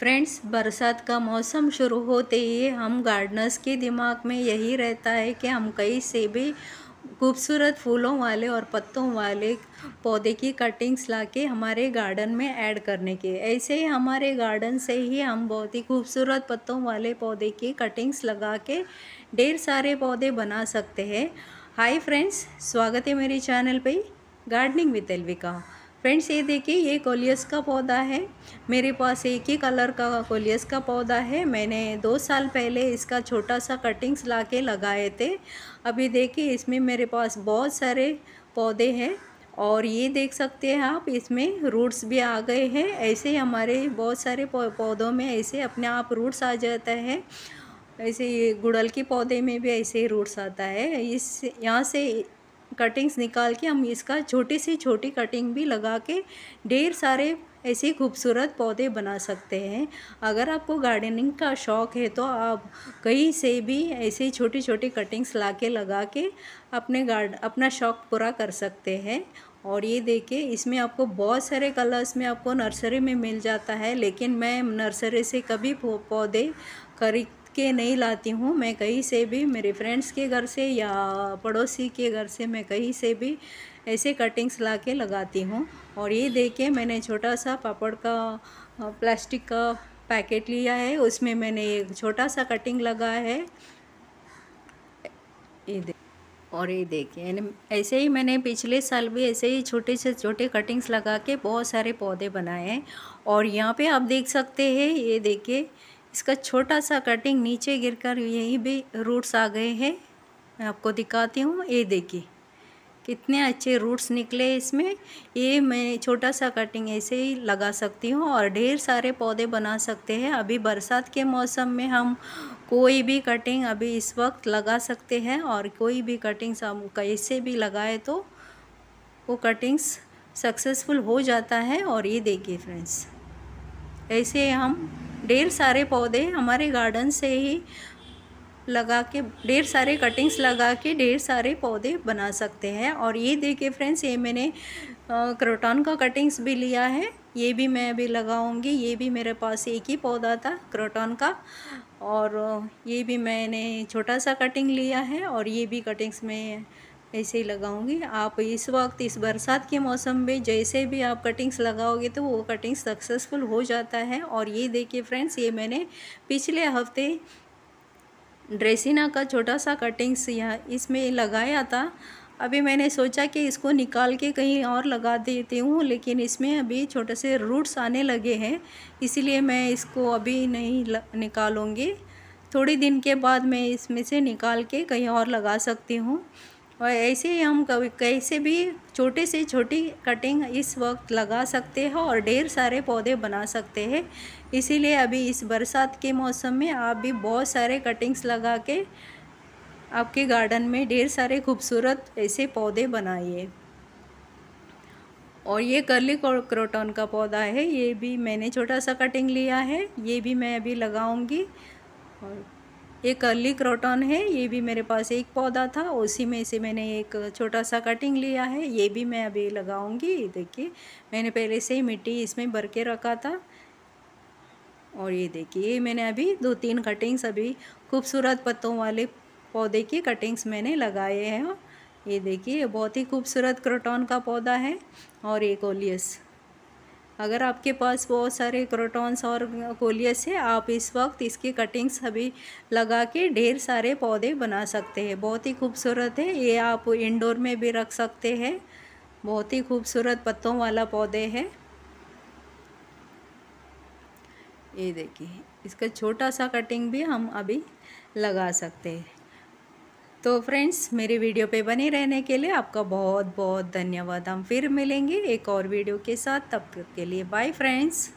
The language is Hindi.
फ्रेंड्स बरसात का मौसम शुरू होते ही हम गार्डनर्स के दिमाग में यही रहता है कि हम कहीं से भी खूबसूरत फूलों वाले और पत्तों वाले पौधे की कटिंग्स लाके हमारे गार्डन में ऐड करने के ऐसे ही हमारे गार्डन से ही हम बहुत ही खूबसूरत पत्तों वाले पौधे की कटिंग्स लगा के ढेर सारे पौधे बना सकते हैं हाय फ्रेंड्स स्वागत है मेरे चैनल पे गार्डनिंग विद एलविका फ्रेंड्स ये देखिए ये कोलियस का पौधा है मेरे पास एक ही कलर का कोलियस का पौधा है मैंने दो साल पहले इसका छोटा सा कटिंग्स ला के लगाए थे अभी देखिए इसमें मेरे पास बहुत सारे पौधे हैं और ये देख सकते हैं आप इसमें रूट्स भी आ गए हैं ऐसे हमारे बहुत सारे पौधों में ऐसे अपने आप रूट्स आ जाता है ऐसे गुड़ल के पौधे में भी ऐसे रूट्स आता है इस यहाँ से कटिंग्स निकाल के हम इसका छोटी सी छोटी कटिंग भी लगा के ढेर सारे ऐसे खूबसूरत पौधे बना सकते हैं अगर आपको गार्डनिंग का शौक़ है तो आप कहीं से भी ऐसे छोटी छोटी कटिंग्स ला के लगा के अपने गार्ड अपना शौक़ पूरा कर सकते हैं और ये देखिए इसमें आपको बहुत सारे कलर्स में आपको नर्सरी में मिल जाता है लेकिन मैं नर्सरी से कभी पौधे खरीद के नहीं लाती हूँ मैं कहीं से भी मेरे फ्रेंड्स के घर से या पड़ोसी के घर से मैं कहीं से भी ऐसे कटिंग्स ला के लगाती हूँ और ये देखे मैंने छोटा सा पापड़ का प्लास्टिक का पैकेट लिया है उसमें मैंने एक छोटा सा कटिंग लगाया है ये देख और ये देखिए ऐसे ही मैंने पिछले साल भी ऐसे ही छोटे से छोटे कटिंग्स लगा के बहुत सारे पौधे बनाए हैं और यहाँ पे आप देख सकते हैं ये देखिए इसका छोटा सा कटिंग नीचे गिरकर यहीं भी रूट्स आ गए हैं मैं आपको दिखाती हूँ ये देखिए कितने अच्छे रूट्स निकले इसमें ये मैं छोटा सा कटिंग ऐसे ही लगा सकती हूँ और ढेर सारे पौधे बना सकते हैं अभी बरसात के मौसम में हम कोई भी कटिंग अभी इस वक्त लगा सकते हैं और कोई भी कटिंग्स हम कैसे भी लगाए तो वो कटिंग्स सक्सेसफुल हो जाता है और ये देखिए फ्रेंड्स ऐसे हम ढेर सारे पौधे हमारे गार्डन से ही लगा के ढेर सारे कटिंग्स लगा के ढेर सारे पौधे बना सकते हैं और ये देखिए फ्रेंड्स ये मैंने क्रोटॉन का कटिंग्स भी लिया है ये भी मैं अभी लगाऊंगी ये भी मेरे पास एक ही पौधा था क्रोटॉन का और ये भी मैंने छोटा सा कटिंग लिया है और ये भी कटिंग्स में ऐसे ही लगाऊंगी आप इस वक्त इस बरसात के मौसम में जैसे भी आप कटिंग्स लगाओगे तो वो कटिंग सक्सेसफुल हो जाता है और ये देखिए फ्रेंड्स ये मैंने पिछले हफ्ते ड्रेसिना का छोटा सा कटिंग्स यहाँ इसमें लगाया था अभी मैंने सोचा कि इसको निकाल के कहीं और लगा देती हूँ लेकिन इसमें अभी छोटे से रूट्स आने लगे हैं इसीलिए मैं इसको अभी नहीं निकालूँगी निकालूंगी थोड़ी दिन के बाद मैं इसमें से निकाल के कहीं और लगा सकती हूँ और ऐसे ही हम कभी कैसे भी छोटे से छोटी कटिंग इस वक्त लगा सकते हो और ढेर सारे पौधे बना सकते हैं इसीलिए अभी इस बरसात के मौसम में आप भी बहुत सारे कटिंग्स लगा के आपके गार्डन में ढेर सारे खूबसूरत ऐसे पौधे बनाइए और ये कर्ली क्रोटॉन का पौधा है ये भी मैंने छोटा सा कटिंग लिया है ये भी मैं अभी लगाऊंगी और ये कर्ली क्रोटॉन है ये भी मेरे पास एक पौधा था उसी में से मैंने एक छोटा सा कटिंग लिया है ये भी मैं अभी लगाऊंगी देखिए मैंने पहले से ही मिट्टी इसमें भर के रखा था और ये देखिए मैंने अभी दो तीन कटिंग्स अभी खूबसूरत पत्तों वाले पौधे की कटिंग्स मैंने लगाए हैं ये देखिए बहुत ही खूबसूरत क्रोटॉन का पौधा है और एक ओलियस अगर आपके पास बहुत सारे क्रोटॉन्स और कोलियस है आप इस वक्त इसकी कटिंग्स अभी लगा के ढेर सारे पौधे बना सकते हैं बहुत ही खूबसूरत है ये आप इंडोर में भी रख सकते हैं बहुत ही खूबसूरत पत्तों वाला पौधे है ये देखिए इसका छोटा सा कटिंग भी हम अभी लगा सकते हैं तो फ्रेंड्स मेरे वीडियो पे बने रहने के लिए आपका बहुत बहुत धन्यवाद हम फिर मिलेंगे एक और वीडियो के साथ तब तक के लिए बाय फ्रेंड्स